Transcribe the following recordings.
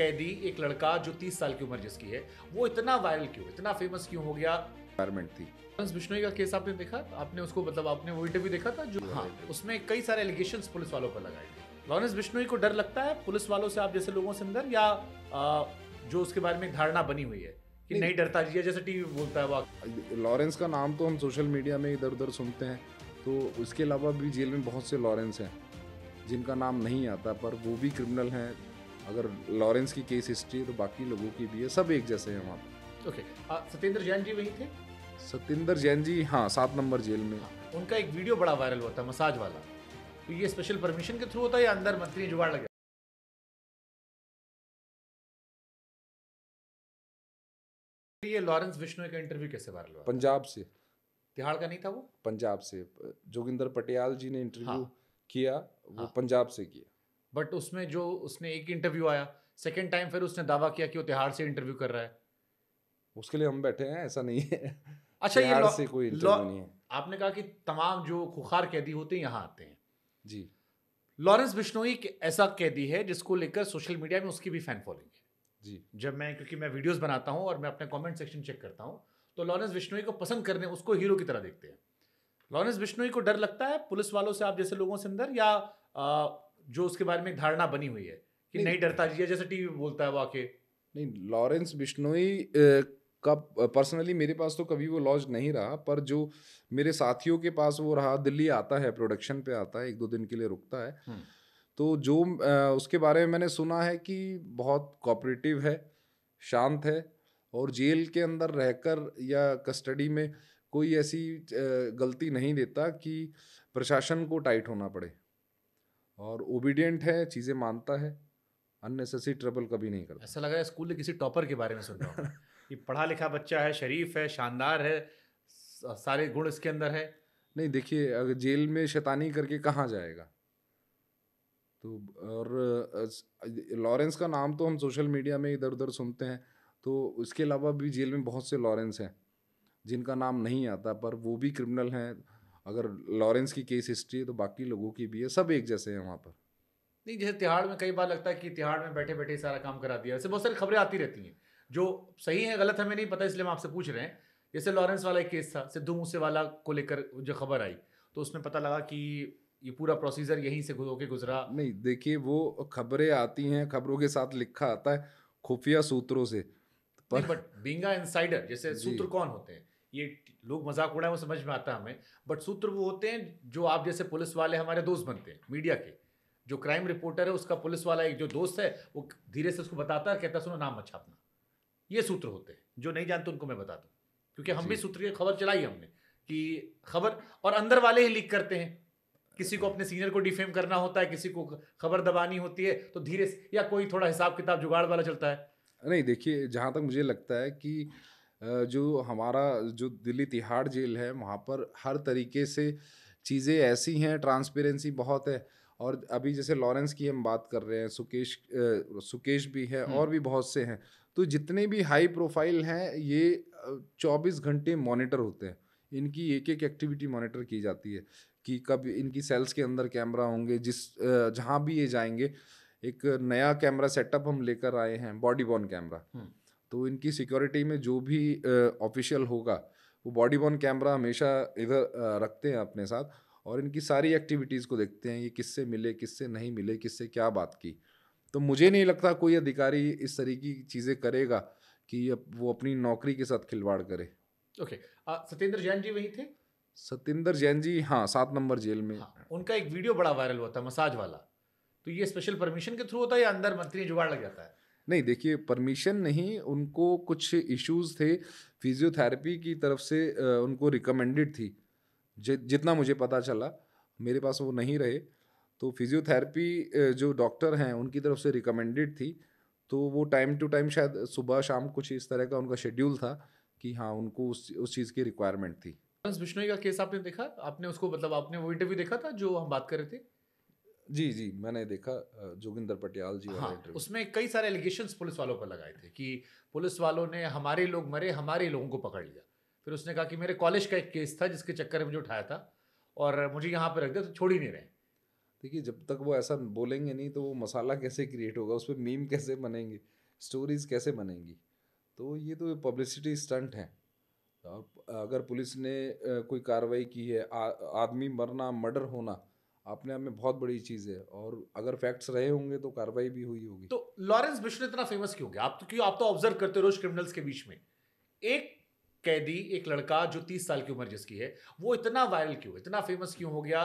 कैदी एक लड़का जो तीस साल की उम्र जिसकी है वो इतना वायरल क्यों इतना फेमस क्यों हो गया थी बिश्नोई का केस आपने देखा आपने उसको मतलब आपने वो इंटरव्यू देखा था जो हाँ उसमें कई सारे एलिगेशन पुलिस वालों पर लगाए लॉरेंस बिश्नोई को डर लगता है पुलिस वालों से आप जैसे लोगों से अंदर या जो उसके बारे में धारणा बनी हुई है कि नहीं, नहीं डरता जी जैसे टीवी बोलता है वो लॉरेंस का नाम तो हम सोशल मीडिया में इधर उधर सुनते हैं तो उसके अलावा भी जेल में बहुत से लॉरेंस हैं जिनका नाम नहीं आता पर वो भी क्रिमिनल हैं अगर लॉरेंस की केस हिस्ट्री है तो बाकी लोगों की भी है सब एक जैसे हैं वहाँ पर ओके सत्येंद्र जैन जी वही थे सत्येंद्र जैन जी हाँ सात नंबर जेल में हाँ, उनका एक वीडियो बड़ा वायरल हुआ था मसाज वाला तो ये स्पेशल परमिशन के थ्रू होता है या अंदर मंत्री जुगाड़ लगे ये लॉरेंस विष्णु का इंटरव्यू कैसे वायरल हुआ पंजाब से तिहाड़ का नहीं था वो पंजाब से जोगिंदर पटियाल जी ने इंटरव्यू हाँ। किया वो हाँ। पंजाब से किया बट उसमें जो उसने एक इंटरव्यू आया सेकेंड टाइम फिर उसने दावा किया कि वो तिहाड़ से इंटरव्यू कर रहा है उसके लिए हम बैठे हैं ऐसा नहीं है अच्छा ये से कोई नहीं है आपने कहा कि तमाम जो खुखार कैदी होते हैं यहाँ आते हैं जी लॉरेंस बिश्नोई एक ऐसा कैदी है जिसको लेकर सोशल मीडिया में उसकी भी फैन फॉलोइंग है जी जब मैं क्योंकि मैं वीडियोस बनाता हूँ और मैं अपने कमेंट सेक्शन चेक करता हूँ तो लॉरेंस बिश्नोई को पसंद करने उसको हीरो की तरह देखते हैं लॉरेंस बिश्नोई को डर लगता है पुलिस वालों से आप जैसे लोगों से अंदर या जो उसके बारे में धारणा बनी हुई है कि नहीं, नहीं डरता जी जैसे टीवी बोलता है वाकई नहीं लॉरेंस बिश्नोई का पर्सनली मेरे पास तो कभी वो लॉज नहीं रहा पर जो मेरे साथियों के पास वो रहा दिल्ली आता है प्रोडक्शन पे आता है एक दो दिन के लिए रुकता है हम्म। तो जो उसके बारे में मैंने सुना है कि बहुत कॉपरेटिव है शांत है और जेल के अंदर रहकर या कस्टडी में कोई ऐसी गलती नहीं देता कि प्रशासन को टाइट होना पड़े और ओबीडियंट है चीज़ें मानता है अननेसेसरी ट्रबल कभी नहीं करता ऐसा लग रहा है स्कूल के किसी टॉपर के बारे में सुन रहा हूँ पढ़ा लिखा बच्चा है शरीफ है शानदार है सारे गुण इसके अंदर है नहीं देखिए अगर जेल में शैतानी करके कहाँ जाएगा तो और लॉरेंस का नाम तो हम सोशल मीडिया में इधर उधर सुनते हैं तो उसके अलावा भी जेल में बहुत से लॉरेंस हैं जिनका नाम नहीं आता पर वो भी क्रिमिनल हैं अगर लॉरेंस की केस हिस्ट्री है तो बाकी लोगों की भी है सब एक जैसे हैं वहाँ पर नहीं जैसे तिहाड़ में कई बार लगता है कि तिहाड़ में बैठे बैठे सारा काम करा दिया ऐसे बहुत सारी खबरें आती रहती हैं जो सही है गलत हमें नहीं पता इसलिए हम आपसे पूछ रहे हैं जैसे लॉरेंस वाला एक केस था सिद्धू मूसे वाला को लेकर जो खबर आई तो उसमें पता लगा कि ये पूरा प्रोसीजर यहीं से होके गुजरा नहीं देखिए वो खबरें आती हैं खबरों के साथ लिखा आता है खुफिया सूत्रों से पर बट बींगा इनसाइडर जैसे सूत्र कौन होते हैं ये लोग मजाक उड़ाए वो समझ में आता है हमें बट सूत्र वो होते हैं जो आप जैसे पुलिस वाले हमारे दोस्त बनते हैं मीडिया के जो क्राइम रिपोर्टर है उसका पुलिस वाला एक जो दोस्त है वो धीरे से उसको बताता है कहता सुनो नाम मत छापना ये सूत्र होते हैं जो नहीं जानते उनको मैं बता दूँ क्योंकि हम भी सूत्र की खबर चलाई हमने कि खबर और अंदर वाले ही लीक करते हैं किसी को अपने सीनियर को डिफेम करना होता है किसी को खबर दबानी होती है तो धीरे या कोई थोड़ा हिसाब किताब जुगाड़ वाला चलता है नहीं देखिए जहाँ तक मुझे लगता है कि जो हमारा जो दिल्ली तिहाड़ जेल है वहाँ पर हर तरीके से चीज़ें ऐसी हैं ट्रांसपेरेंसी बहुत है और अभी जैसे लॉरेंस की हम बात कर रहे हैं सुकेश सुकेश भी है और भी बहुत से हैं तो जितने भी हाई प्रोफाइल हैं ये 24 घंटे मॉनिटर होते हैं इनकी एक एक एक्टिविटी मॉनिटर की जाती है कि कब इनकी सेल्स के अंदर कैमरा होंगे जिस जहाँ भी ये जाएंगे एक नया कैमरा सेटअप हम लेकर आए हैं बॉडी बॉन कैमरा तो इनकी सिक्योरिटी में जो भी ऑफिशियल होगा वो बॉडी बॉन कैमरा हमेशा इधर रखते हैं अपने साथ और इनकी सारी एक्टिविटीज़ को देखते हैं ये किससे मिले किससे नहीं मिले किससे क्या बात की तो मुझे नहीं लगता कोई अधिकारी इस तरीके की चीज़ें करेगा कि वो अपनी नौकरी के साथ खिलवाड़ करे ओके okay. सत्येंद्र जैन जी वही थे सत्येंद्र जैन जी हाँ सात नंबर जेल में हाँ, उनका एक वीडियो बड़ा वायरल हुआ था मसाज वाला तो ये स्पेशल परमिशन के थ्रू होता है या अंदर मंत्री जुगाड़ लग जाता है नहीं देखिए परमिशन नहीं उनको कुछ इश्यूज थे फिजियोथेरेपी की तरफ से उनको रिकमेंडेड थी जितना मुझे पता चला मेरे पास वो नहीं रहे तो फिजियोथेरेपी जो डॉक्टर हैं उनकी तरफ से रिकमेंडेड थी तो वो टाइम टू टाइम शायद सुबह शाम कुछ इस तरह का उनका शेड्यूल था कि हाँ उनको उस उस चीज़ की रिक्वायरमेंट थी बिश्नोई का केस आपने देखा आपने उसको मतलब आपने वो इंटरव्यू देखा था जो हम बात कर रहे थे जी जी मैंने देखा जोगिंदर पटियाल जी हाँ, उसमें कई सारे एलिगेशन पुलिस वालों पर लगाए थे कि पुलिस वालों ने हमारे लोग मरे हमारे लोगों को पकड़ लिया फिर उसने कहा कि मेरे कॉलेज का एक केस था जिसके चक्कर में मुझे उठाया था और मुझे यहाँ पर रख दिया तो छोड़ ही नहीं रहे देखिए जब तक वो ऐसा बोलेंगे नहीं तो वो मसाला कैसे क्रिएट होगा उस पर मीम कैसे बनेंगे स्टोरीज कैसे बनेंगी तो ये तो पब्लिसिटी स्टंट है अगर पुलिस ने कोई कार्रवाई की है आदमी मरना मर्डर होना अपने आप में बहुत बड़ी चीज है और अगर फैक्ट्स रहे होंगे तो कार्रवाई भी हुई होगी तो लॉरेंस बिश्न इतना फेमस क्यों गया आप तो क्यों आप तो ऑब्जर्व करते हो रोज क्रिमिनल्स के बीच में एक कैदी एक लड़का जो तीस साल की उम्र जिसकी है वो इतना वायरल क्यों इतना फेमस क्यों हो गया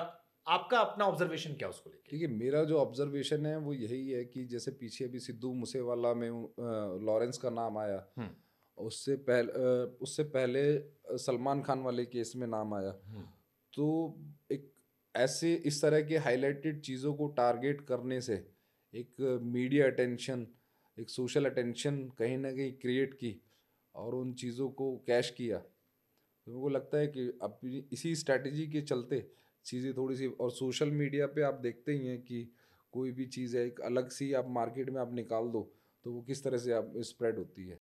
आपका अपना ऑब्जर्वेशन क्या उसको लेकर देखिए मेरा जो ऑब्जर्वेशन है वो यही है कि जैसे पीछे अभी सिद्धू मूसेवाला में लॉरेंस का नाम आया हम्म। उससे पहले उससे पहले सलमान खान वाले केस में नाम आया हम्म। तो एक ऐसे इस तरह के हाईलाइटेड चीज़ों को टारगेट करने से एक मीडिया अटेंशन एक सोशल अटेंशन कहीं ना कहीं क्रिएट की और उन चीज़ों को कैश किया तो मेरे को लगता है कि अब इसी स्ट्रैटेजी के चलते चीज़ें थोड़ी सी और सोशल मीडिया पे आप देखते ही हैं कि कोई भी चीज़ है एक अलग सी आप मार्केट में आप निकाल दो तो वो किस तरह से आप स्प्रेड होती है